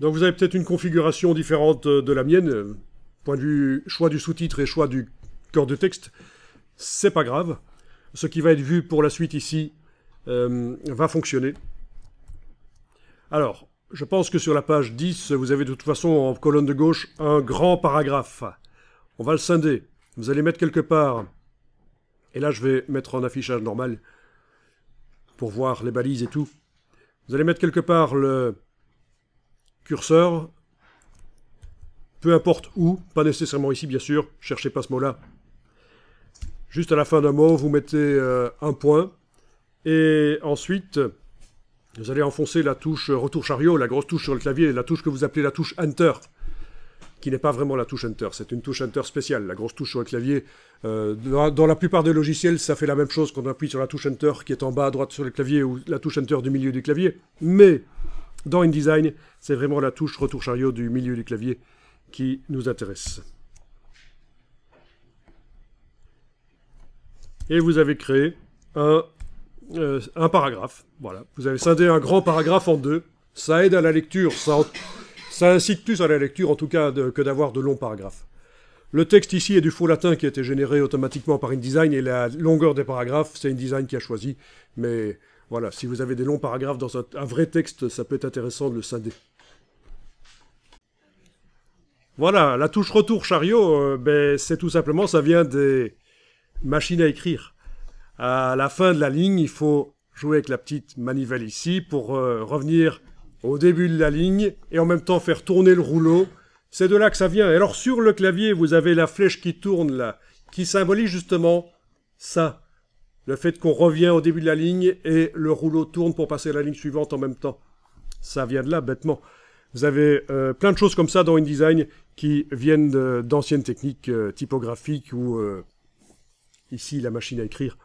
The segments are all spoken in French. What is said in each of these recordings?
Donc vous avez peut-être une configuration différente euh, de la mienne, point de vue choix du sous-titre et choix du corps de texte, c'est pas grave. Ce qui va être vu pour la suite ici euh, va fonctionner. Alors, je pense que sur la page 10, vous avez de toute façon en colonne de gauche un grand paragraphe. On va le scinder. Vous allez mettre quelque part, et là je vais mettre en affichage normal pour voir les balises et tout. Vous allez mettre quelque part le, curseur, peu importe où, pas nécessairement ici bien sûr, cherchez pas ce mot-là. Juste à la fin d'un mot, vous mettez euh, un point, et ensuite, vous allez enfoncer la touche euh, retour chariot, la grosse touche sur le clavier, la touche que vous appelez la touche Enter, qui n'est pas vraiment la touche Enter, c'est une touche Enter spéciale, la grosse touche sur le clavier. Euh, dans, dans, la plupart des logiciels, ça fait la même chose qu'on appuie sur la touche Enter qui est en bas à droite sur le clavier ou la touche Enter du milieu du clavier. Mais dans InDesign, c'est vraiment la touche retour chariot du milieu du clavier qui nous intéresse. Et vous avez créé un, euh, un paragraphe. Voilà, vous avez scindé un grand paragraphe en deux. Ça aide à la lecture, ça, incite plus à la lecture en tout cas que d'avoir de longs paragraphes. Le texte ici est du faux latin qui a été généré automatiquement par InDesign et la longueur des paragraphes, c'est InDesign qui a choisi, mais voilà, si vous avez des longs paragraphes dans un, vrai texte, ça peut être intéressant de le scinder. Voilà, la touche retour chariot, euh, ben, c'est tout simplement, ça vient des machines à écrire. À la fin de la ligne, il faut jouer avec la petite manivelle ici pour euh, revenir au début de la ligne et en même temps faire tourner le rouleau. C'est de là que ça vient. Et alors sur le clavier, vous avez la flèche qui tourne là, qui symbolise justement ça. Le fait qu'on revient au début de la ligne et le rouleau tourne pour passer à la ligne suivante en même temps. Ça vient de là, bêtement. Vous avez euh, plein de choses comme ça dans InDesign qui viennent d'anciennes techniques euh, typographiques ou euh, ici la machine à écrire.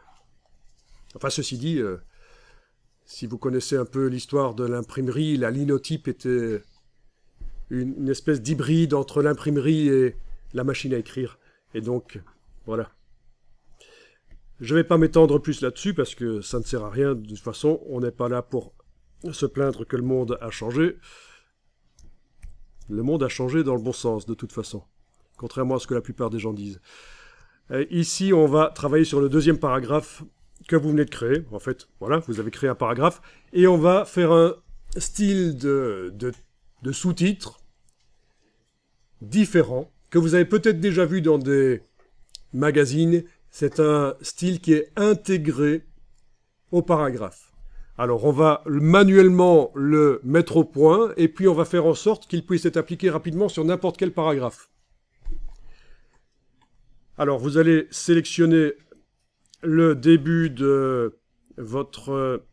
Enfin, ceci dit, si vous connaissez un peu l'histoire de l'imprimerie, la linotype était une espèce d'hybride entre l'imprimerie et la machine à écrire. Et donc, voilà. Je ne vais pas m'étendre plus là-dessus parce que ça ne sert à rien. De toute façon, on n'est pas là pour se plaindre que le monde a changé. Le monde a changé dans le bon sens, de toute façon, contrairement à ce que la plupart des gens disent. Euh, ici, on va travailler sur le deuxième paragraphe que vous venez de créer. En fait, voilà, vous avez créé un paragraphe. Et on va faire un style de, de sous titres différent que vous avez peut-être déjà vu dans des magazines c'est un style qui est intégré au paragraphe. Alors on va manuellement le mettre au point et puis on va faire en sorte qu'il puisse être appliqué rapidement sur n'importe quel paragraphe. Alors vous allez sélectionner le début de votre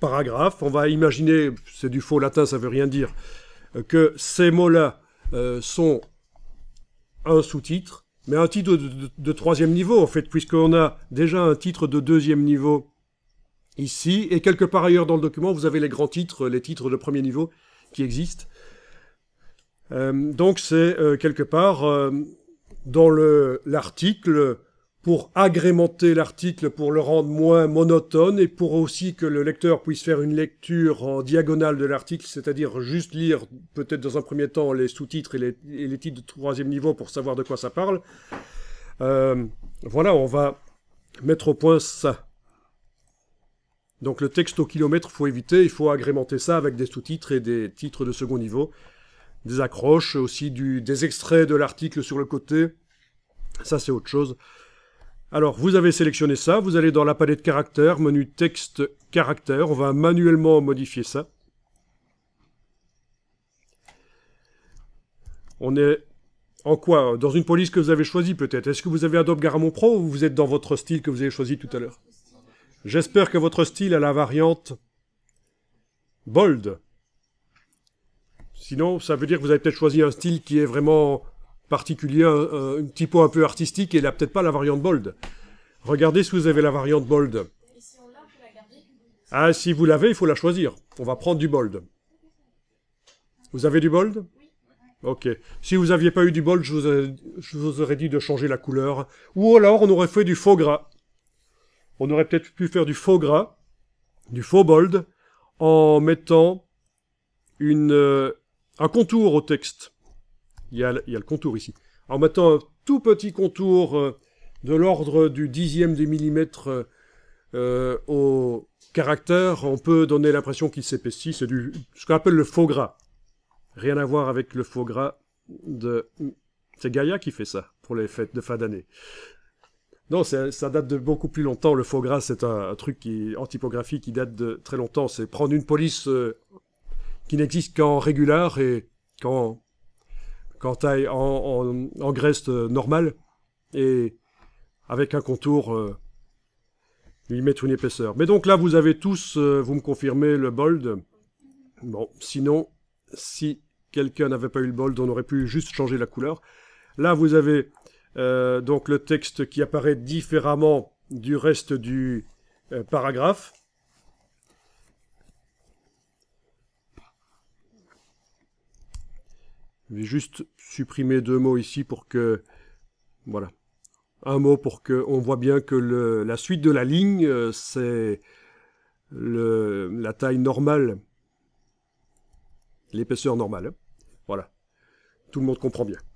paragraphe. On va imaginer, c'est du faux latin, ça veut rien dire, que ces mots-là euh, sont un sous-titre mais un titre de, troisième niveau, en fait, puisqu'on a déjà un titre de deuxième niveau ici, et quelque part ailleurs dans le document, vous avez les grands titres, les titres de premier niveau qui existent. Euh, donc c'est euh, quelque part euh, dans l'article pour agrémenter l'article, pour le rendre moins monotone et pour aussi que le lecteur puisse faire une lecture en diagonale de l'article, c'est-à-dire juste lire peut-être dans un premier temps les sous-titres et, les, titres de troisième niveau pour savoir de quoi ça parle. Euh, voilà, on va mettre au point ça. Donc le texte au kilomètre, faut éviter, il faut agrémenter ça avec des sous-titres et des titres de second niveau, des accroches, aussi des extraits de l'article sur le côté. Ça, c'est autre chose. Alors, vous avez sélectionné ça, vous allez dans la palette caractères, menu texte caractères, on va manuellement modifier ça. On est en quoi Dans une police que vous avez choisie peut-être. Est-ce que vous avez Adobe Garamond Pro ou vous êtes dans votre style que vous avez choisi tout à l'heure J'espère que votre style a la variante bold. Sinon, ça veut dire que vous avez peut-être choisi un style qui est vraiment particulier, un, petit typo un peu artistique, et il n'a peut-être pas la variante bold. Regardez si vous avez la variante bold. Ah, si vous l'avez, il faut la choisir. On va prendre du bold. Vous avez du bold Oui. Ok. Si vous n'aviez pas eu du bold, je vous, aurais dit de changer la couleur. Ou alors, on aurait fait du faux gras. On aurait peut-être pu faire du faux gras, du faux bold, en mettant une, euh, un contour au texte il y, a, le contour ici. En mettant un tout petit contour euh, de l'ordre du dixième des millimètres euh, euh, au caractère, on peut donner l'impression qu'il s'épaissit. C'est du ce qu'on appelle le faux gras. Rien à voir avec le faux gras de... C'est Gaïa qui fait ça pour les fêtes de fin d'année. Non, ça date de beaucoup plus longtemps. Le faux gras, c'est un, truc qui, en typographie qui date de très longtemps. C'est prendre une police qui n'existe qu'en régular et qu'en quand en, en, graisse euh, normale et avec un contour, euh, il met une épaisseur. Mais donc là, vous avez tous, euh, vous me confirmez le bold. Bon, sinon, si quelqu'un n'avait pas eu le bold, on aurait pu juste changer la couleur. Là, vous avez donc le texte qui apparaît différemment du reste du paragraphe. Je vais juste supprimer deux mots ici pour que... Voilà. Un mot pour que on voit bien que la suite de la ligne, euh, c'est la taille normale, l'épaisseur normale. Voilà. Tout le monde comprend bien.